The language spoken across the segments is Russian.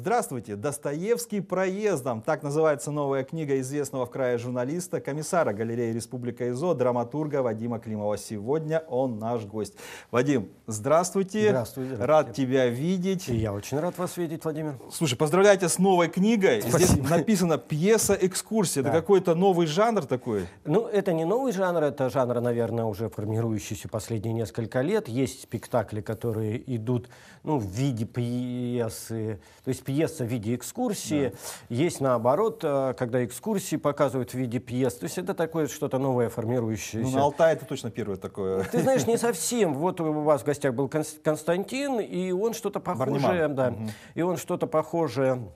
Здравствуйте, Достоевский проездом. Так называется новая книга известного в крае журналиста, комиссара галереи Республика ИЗО, драматурга Вадима Климова. Сегодня он наш гость. Вадим, здравствуйте. Здравствуйте. Рад тебя видеть. И я очень рад вас видеть, Владимир. Слушай, поздравляйте с новой книгой. Спасибо. Здесь написано пьеса «Экскурсия». Да. Это какой-то новый жанр такой? Ну, это не новый жанр, это жанр, наверное, уже формирующийся последние несколько лет. Есть спектакли, которые идут ну, в виде пьесы. То есть пьеса в виде экскурсии, да. есть наоборот, э, когда экскурсии показывают в виде пьес. То есть это такое что-то новое, формирующееся. Ну, на Алтай это точно первое такое. Ты знаешь, не совсем. Вот у вас в гостях был Константин, и он что-то похожее... Барниман. Да, угу. И он что-то похожее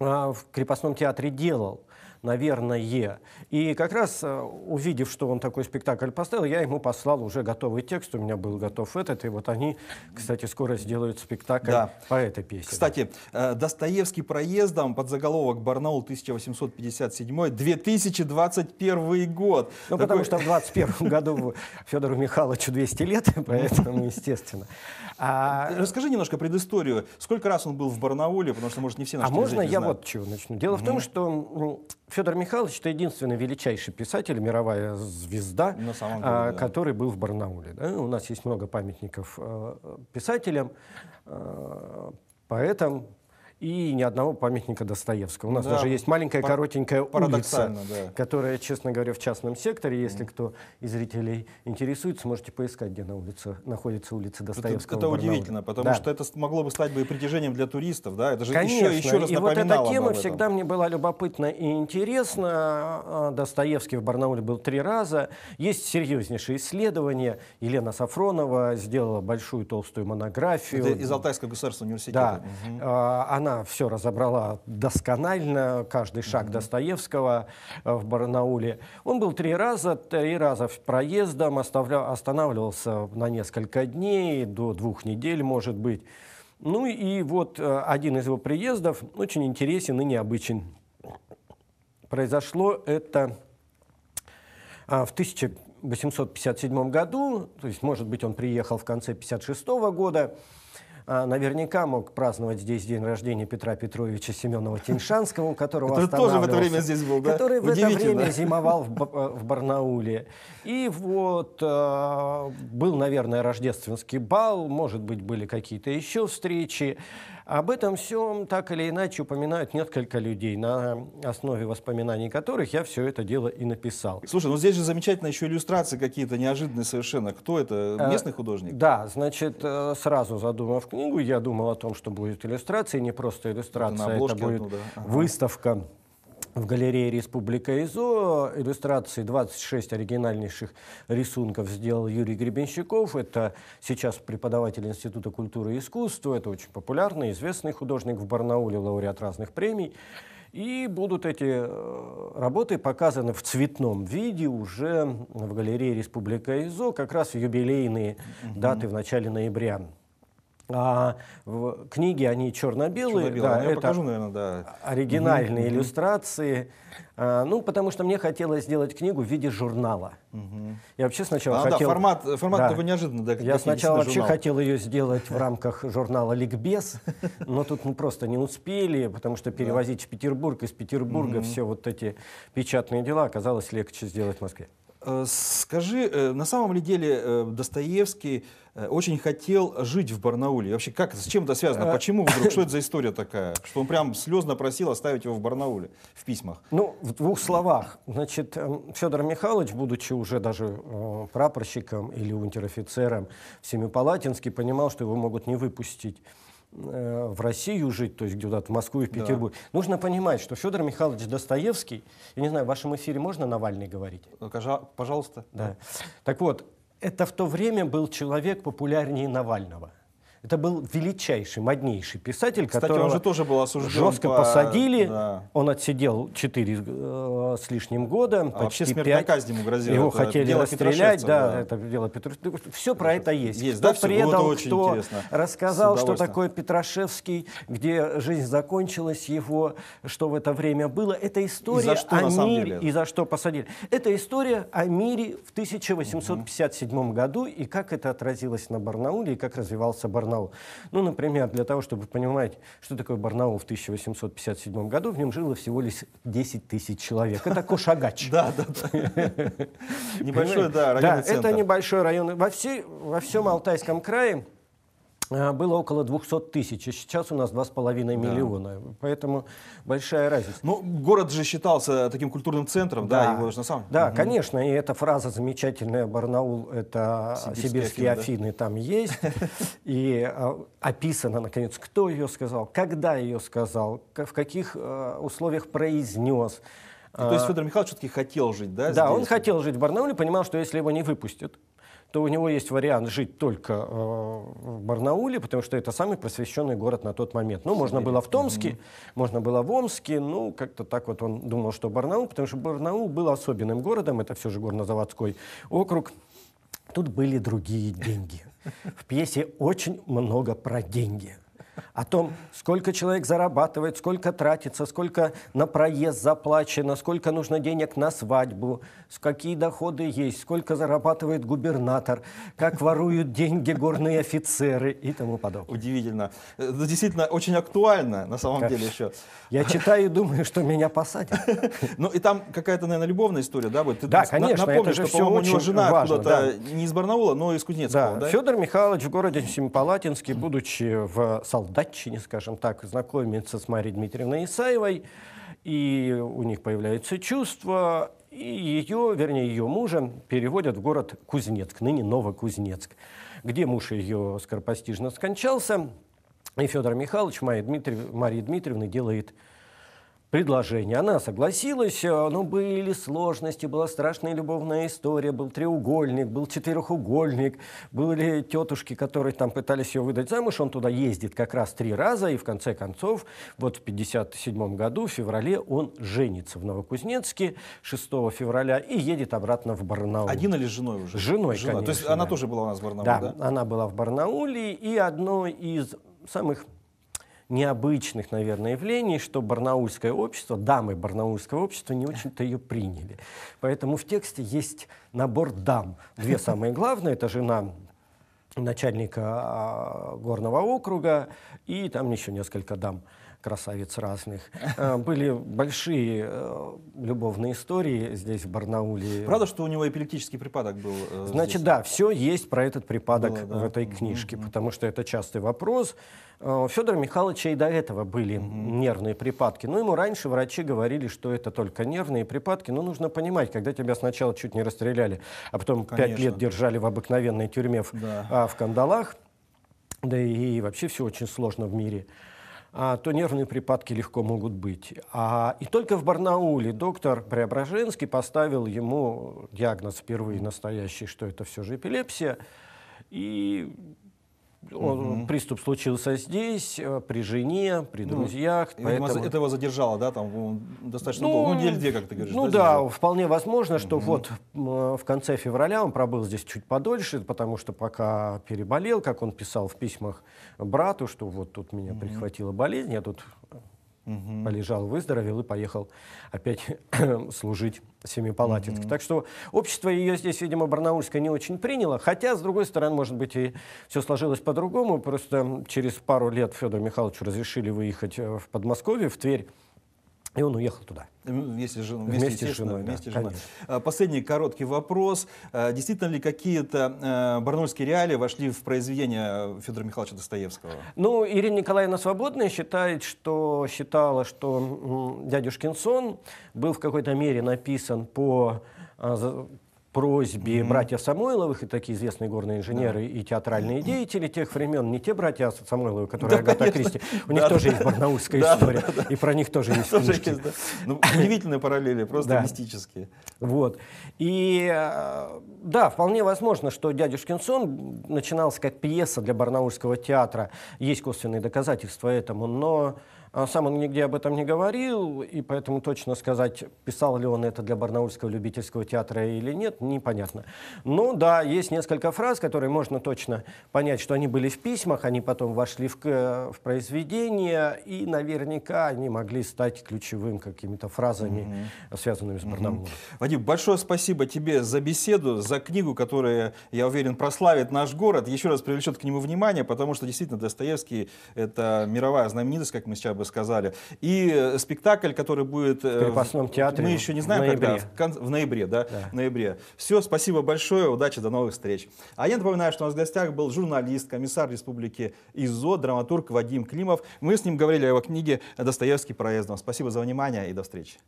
а, в крепостном театре делал наверное. И как раз э, увидев, что он такой спектакль поставил, я ему послал уже готовый текст, у меня был готов этот, и вот они, кстати, скоро сделают спектакль да. по этой песне. Кстати, э, Достоевский проездом под заголовок «Барнаул 1857-2021 год». Ну, Такой... потому что в 21 году Федору Михайловичу 200 лет, поэтому, естественно. А... Расскажи немножко предысторию. Сколько раз он был в Барнауле, потому что, может, не все наши А можно я знают. вот чего начну? Дело угу. в том, что Федор Михайлович это единственный величайший писатель, мировая звезда, а, деле, да. который был в Барнауле. Да? У нас есть много памятников э, писателям, э, поэтам, и ни одного памятника Достоевского. У нас да, даже есть маленькая коротенькая улица, да. которая, честно говоря, в частном секторе. Если mm. кто из зрителей интересуется, можете поискать, где на улице находится улица Достоевского. Это, это удивительно, потому да. что это могло бы стать бы притяжением для туристов, да? Это же Конечно. еще, еще раз и вот эта тема всегда мне была любопытна и интересна. А, Достоевский в Барнауле был три раза. Есть серьезнейшие исследования. Елена Сафронова сделала большую толстую монографию. Это из Алтайского государственного университета. Да. Угу. Она она все разобрала досконально, каждый шаг mm-hmm. Достоевского э, в Барнауле. Он был три раза, три раза проездом, оставлял, останавливался на несколько дней, до двух недель, может быть. Ну и вот э, один из его приездов очень интересен и необычен. Произошло это э, в 1857 году, то есть, может быть, он приехал в конце 1956 года, а, наверняка мог праздновать здесь день рождения Петра Петровича Семенова Тимшанского, у которого Который тоже в это время здесь был, да? Который в это время зимовал в, э, в Барнауле. И вот э, был, наверное, рождественский бал, может быть, были какие-то еще встречи. Об этом всем так или иначе упоминают несколько людей, на основе воспоминаний которых я все это дело и написал. Слушай, ну здесь же замечательно еще иллюстрации какие-то неожиданные совершенно. Кто это? Э, Местный художник? Да, значит, э, сразу задумав книгу, я думал о том, что будет иллюстрация, не просто иллюстрация, это, это будет одну, да. ага. выставка в галерее «Республика ИЗО». Иллюстрации 26 оригинальнейших рисунков сделал Юрий Гребенщиков. Это сейчас преподаватель Института культуры и искусства. Это очень популярный, известный художник в Барнауле, лауреат разных премий. И будут эти э, работы показаны в цветном виде уже в галерее «Республика ИЗО», как раз в юбилейные mm -hmm. даты в начале ноября. А в книги они черно-белые, черно да, ну, Я это покажу, наверное, да. оригинальные угу, иллюстрации. А, ну, потому что мне хотелось сделать книгу в виде журнала. Угу. Я вообще сначала а, хотел... Да, формат, формат да. такой неожиданный. Да, Я сначала вообще хотел ее сделать в рамках журнала «Ликбез», но тут мы ну, просто не успели, потому что перевозить в Петербург, из Петербурга все вот эти печатные дела оказалось легче сделать в Москве. Э, скажи, э, на самом ли деле э, Достоевский очень хотел жить в Барнауле? вообще, как, с чем это связано? Почему вдруг? Что это за история такая? Что он прям слезно просил оставить его в Барнауле в письмах? Ну, в двух словах. Значит, эм, Федор Михайлович, будучи уже даже прапорщиком или унтер-офицером в Семипалатинске, понимал, что его могут не выпустить. Э, в Россию жить, то есть где то в Москву и в Петербург. Да. Нужно понимать, что Федор Михайлович Достоевский, я не знаю, в вашем эфире можно Навальный говорить? Э, пожалуйста. Да. Так вот, это в то время был человек популярнее Навального. Это был величайший, моднейший писатель, Кстати, которого он же тоже был осужден жестко по... посадили. Да. Он отсидел 4 э, с лишним года, а почти вообще 5. казнь ему грозила. Его это хотели дело расстрелять, да, да, это дело Петрошевского. Ну, Все про это есть. есть кто да, предал, вот кто интересно. рассказал, что такое Петрошевский, где жизнь закончилась его, что в это время было. Это история и за что, о мире. Деле? И за что посадили. Это история о мире в 1857 угу. году и как это отразилось на Барнауле, и как развивался Барнаул. Барнаул. Ну, например, для того, чтобы понимать, что такое Барнаул в 1857 году, в нем жило всего лишь 10 тысяч человек. Это Кошагач. Да, да, да. Небольшой, да, районный Да, это небольшой район. Во всем Алтайском крае Э, было около 200 тысяч, а сейчас у нас 2,5 да. миллиона. Поэтому большая разница. Ну, город же считался таким культурным центром, да, да его же на самом Да, угу. конечно, и эта фраза замечательная, Барнаул — это сибирские, сибирские Афины, Афины да. там есть. И а, описано, наконец, кто ее сказал, когда ее сказал, в каких э, условиях произнес. И, ну, то есть а, Федор Михайлович все-таки хотел жить, да? Да, здесь? он хотел жить в Барнауле, понимал, что если его не выпустят, то у него есть вариант жить только э, в Барнауле, потому что это самый просвещенный город на тот момент. Ну, можно было в Томске, mm-hmm. можно было в Омске, ну, как-то так вот он думал, что Барнаул, потому что Барнаул был особенным городом, это все же горнозаводской округ. Тут были другие деньги. В пьесе очень много про деньги о том, сколько человек зарабатывает, сколько тратится, сколько на проезд заплачено, сколько нужно денег на свадьбу, какие доходы есть, сколько зарабатывает губернатор, как воруют деньги горные офицеры и тому подобное. Удивительно. Это ну, действительно очень актуально на самом Конечно. деле еще. Я читаю и думаю, что меня посадят. Ну и там какая-то, наверное, любовная история, да, будет? Да, конечно, это же все очень жена куда то не из Барнаула, но из Кузнецкого, да? Федор Михайлович в городе Семипалатинске, будучи в Салатике, Солдатчине, скажем так, знакомится с Марией Дмитриевной Исаевой, и у них появляются чувства, и ее, вернее, ее мужа переводят в город Кузнецк, ныне Новокузнецк, где муж ее скоропостижно скончался, и Федор Михайлович Марии, Дмитриев, Дмитриевны делает предложение. Она согласилась, э, но были сложности, была страшная любовная история, был треугольник, был четырехугольник, были тетушки, которые там пытались ее выдать замуж, он туда ездит как раз три раза, и в конце концов, вот в 57 году, в феврале, он женится в Новокузнецке 6 февраля и едет обратно в Барнаул. Один или с женой уже? С женой, Жена. конечно. То есть она тоже была у нас в Барнауле, да? да? она была в Барнауле, и одно из самых необычных, наверное, явлений, что барнаульское общество, дамы барнаульского общества не очень-то ее приняли. Поэтому в тексте есть набор дам. Две самые главные — это жена начальника а, горного округа и там еще несколько дам красавиц разных. Э, были большие э, любовные истории здесь, в Барнауле. Правда, что у него эпилептический припадок был? Э, Значит, да, все есть про этот припадок Было, да. в этой книжке, потому что это частый вопрос. У Федора Михайловича и до этого были mm-hmm. нервные припадки. Но ну, ему раньше врачи говорили, что это только нервные припадки. Но нужно понимать, когда тебя сначала чуть не расстреляли, а потом пять лет держали в обыкновенной тюрьме в, да. а, в кандалах, да и вообще все очень сложно в мире – а, то нервные припадки легко могут быть. А, и только в Барнауле доктор Преображенский поставил ему диагноз впервые настоящий, что это все же эпилепсия. И он, угу. Приступ случился здесь, э, при жене, при ну, друзьях. Ну, поэтому... это его задержало, да, там достаточно ну, долго, ну, недель две, как ты говоришь. Ну да, да вполне возможно, что угу. вот э, в конце февраля он пробыл здесь чуть подольше, потому что пока переболел, как он писал в письмах брату, что вот тут меня угу. прихватила болезнь, я тут угу. полежал, выздоровел и поехал опять служить семипалатинск. Угу. Так что общество ее здесь, видимо, барнаульское не очень приняло, хотя, с другой стороны, может быть, и все сложилось по-другому, просто через пару лет Федору Михайловичу разрешили выехать э, в Подмосковье, в Тверь, и он уехал туда. Если жен... вместе, вместе с женой. Вместе да, женой. А, последний короткий вопрос. А, действительно ли какие-то а, барнольские реалии вошли в произведение Федора Михайловича Достоевского? Ну, Ирина Николаевна Свободная считает, что считала, что дядюшкин сон был в какой-то мере написан по просьбе mm-hmm. братьев Самойловых, и такие известные горные инженеры yeah. и театральные деятели тех времен, не те братья Самойловы, которые да, Агата конечно. Кристи, у них да, тоже да. есть барнаульская да, история, да, да. и про них тоже есть тоже книжки. Есть, да. ну, удивительные параллели, просто мистические. Вот. И э, да, вполне возможно, что «Дядюшкин сон» начинался как пьеса для барнаульского театра. Есть косвенные доказательства этому, но а сам он нигде об этом не говорил, и поэтому точно сказать, писал ли он это для Барнаульского любительского театра или нет, непонятно. Но ну да, есть несколько фраз, которые можно точно понять, что они были в письмах, они потом вошли в, в произведение, и наверняка они могли стать ключевым какими-то фразами, mm-hmm. связанными с Барнаулом. Mm-hmm. Вадим, большое спасибо тебе за беседу, за книгу, которая, я уверен, прославит наш город, еще раз привлечет к нему внимание, потому что действительно Достоевский — это мировая знаменитость, как мы сейчас бы сказали. И э, спектакль, который будет... Э, в крепостном театре. Мы еще не знаем, в ноябре. когда. В ноябре, да, да. В ноябре. Все, спасибо большое, удачи, до новых встреч. А я напоминаю, что у нас в гостях был журналист, комиссар Республики ИЗО, драматург Вадим Климов. Мы с ним говорили о его книге «Достоевский проездом». Спасибо за внимание и до встречи.